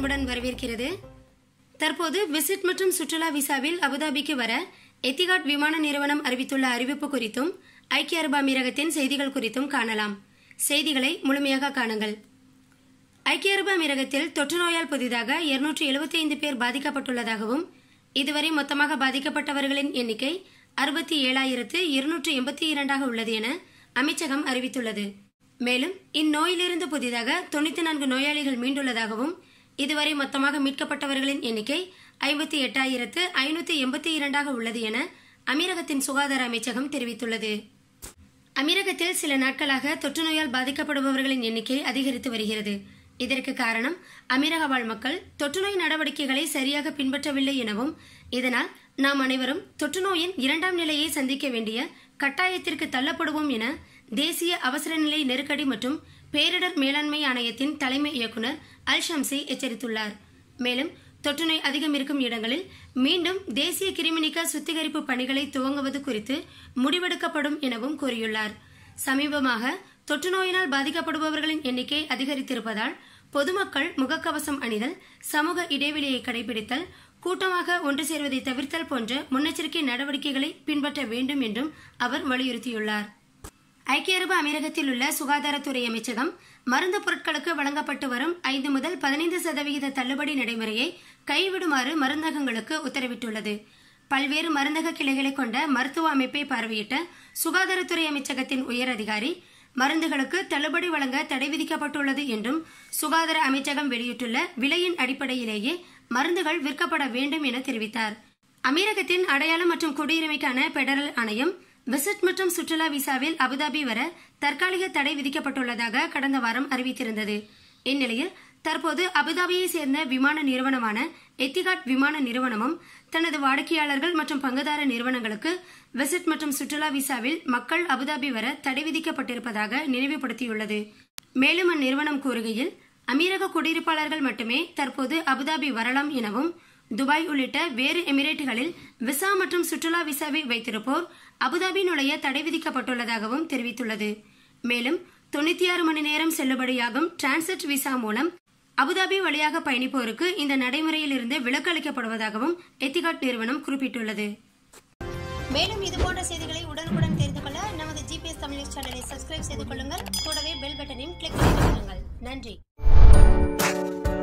அன்புடன் வரவேற்கிறது தற்போது விசிட் மற்றும் சுற்றுலா விசாவில் அபுதாபிக்கு வர எத்திகாட் விமான நிறுவனம் அறிவித்துள்ள அறிவிப்பு குறித்தும் ஐக்கிய அரபு அமீரகத்தின் செய்திகள் குறித்தும் காணலாம் செய்திகளை முழுமையாக காணுங்கள் ஐக்கிய அரபு அமீரகத்தில் தொற்று நோயால் புதிதாக இருநூற்று எழுபத்தி ஐந்து பேர் பாதிக்கப்பட்டுள்ளதாகவும் இதுவரை மொத்தமாக பாதிக்கப்பட்டவர்களின் எண்ணிக்கை அறுபத்தி ஏழாயிரத்து இருநூற்று எண்பத்தி இரண்டாக உள்ளது என அமைச்சகம் அறிவித்துள்ளது மேலும் இந்நோயிலிருந்து புதிதாக தொண்ணூத்தி நான்கு நோயாளிகள் மீண்டுள்ளதாகவும் இதுவரை மொத்தமாக மீட்கப்பட்டவர்களின் எண்ணிக்கை ஐம்பத்தி எட்டாயிரத்து ஐநூற்றி எண்பத்தி இரண்டாக உள்ளது என அமீரகத்தின் சுகாதார அமைச்சகம் தெரிவித்துள்ளது அமீரகத்தில் சில நாட்களாக தொற்று நோயால் பாதிக்கப்படுபவர்களின் எண்ணிக்கை அதிகரித்து வருகிறது இதற்கு காரணம் அமீரக வாழ் மக்கள் தொற்றுநோய் நடவடிக்கைகளை சரியாக பின்பற்றவில்லை எனவும் இதனால் நாம் அனைவரும் தொற்றுநோயின் இரண்டாம் நிலையை சந்திக்க வேண்டிய கட்டாயத்திற்கு தள்ளப்படுவோம் என தேசிய அவசர நிலை நெருக்கடி மற்றும் பேரிடர் மேலாண்மை ஆணையத்தின் தலைமை இயக்குநர் அல்ஷம்சி எச்சரித்துள்ளார் மேலும் தொற்றுநோய் அதிகம் இருக்கும் இடங்களில் மீண்டும் தேசிய கிருமினிக்க சுத்திகரிப்பு பணிகளை துவங்குவது குறித்து முடிவெடுக்கப்படும் எனவும் கூறியுள்ளார் சமீபமாக தொற்றுநோயினால் பாதிக்கப்படுபவர்களின் எண்ணிக்கை அதிகரித்திருப்பதால் பொதுமக்கள் முகக்கவசம் அணிதல் சமூக இடைவெளியை கடைபிடித்தல் கூட்டமாக ஒன்று சேர்வதை தவிர்த்தல் போன்ற முன்னெச்சரிக்கை நடவடிக்கைகளை பின்பற்ற வேண்டும் என்றும் அவர் வலியுறுத்தியுள்ளார் ஐக்கிய அரபு அமீரகத்தில் உள்ள சுகாதாரத்துறை அமைச்சகம் மருந்து பொருட்களுக்கு வழங்கப்பட்டு வரும் ஐந்து முதல் பதினைந்து சதவிகித தள்ளுபடி நடைமுறையை கைவிடுமாறு மருந்தகங்களுக்கு உத்தரவிட்டுள்ளது பல்வேறு மருந்தக கிளைகளை கொண்ட மருத்துவ அமைப்பை பார்வையிட்ட சுகாதாரத்துறை அமைச்சகத்தின் உயர் அதிகாரி மருந்துகளுக்கு தள்ளுபடி வழங்க தடை விதிக்கப்பட்டுள்ளது என்றும் சுகாதார அமைச்சகம் வெளியிட்டுள்ள விலையின் அடிப்படையிலேயே மருந்துகள் விற்கப்பட வேண்டும் என தெரிவித்தார் அமீரகத்தின் அடையாளம் மற்றும் குடியுரிமைக்கான பெடரல் ஆணையம் விசிட் மற்றும் சுற்றுலா விசாவில் அபுதாபி வர தற்காலிக தடை விதிக்கப்பட்டுள்ளதாக கடந்த வாரம் அறிவித்திருந்தது இந்நிலையில் தற்போது அபுதாபியை சேர்ந்த விமான நிறுவனமான எத்திகாட் விமான நிறுவனமும் தனது வாடிக்கையாளர்கள் மற்றும் பங்குதார நிறுவனங்களுக்கு விசிட் மற்றும் சுற்றுலா விசாவில் மக்கள் அபுதாபி வர தடை விதிக்கப்பட்டிருப்பதாக நினைவுபடுத்தியுள்ளது மேலும் அந்நிறுவனம் கூறுகையில் அமீரக குடியிருப்பாளர்கள் மட்டுமே தற்போது அபுதாபி வரலாம் எனவும் துபாய் உள்ளிட்ட வேறு எமிரேட்டுகளில் விசா மற்றும் சுற்றுலா விசாவை வைத்திருப்போர் அபுதாபி நுழைய தடை விதிக்கப்பட்டுள்ளதாகவும் தெரிவித்துள்ளது மேலும் தொண்ணூத்தி ஆறு மணி நேரம் செல்லுபடியாகும் டிரான்சிட் விசா மூலம் அபுதாபி வழியாக பயணிப்போருக்கு இந்த நடைமுறையில் இருந்து விலக்கு அளிக்கப்படுவதாகவும் எத்திகாட் நிறுவனம் குறிப்பிட்டுள்ளது மேலும் இது போன்ற செய்திகளை உடனுக்குடன் தெரிந்து கொள்ள நமது ஜிபிஎஸ் தமிழ் சேனலை சப்ஸ்கிரைப் செய்து கொள்ளுங்கள் கூடவே பெல் பட்டனையும் கிளிக் செய்து கொள்ளுங்கள் நன்றி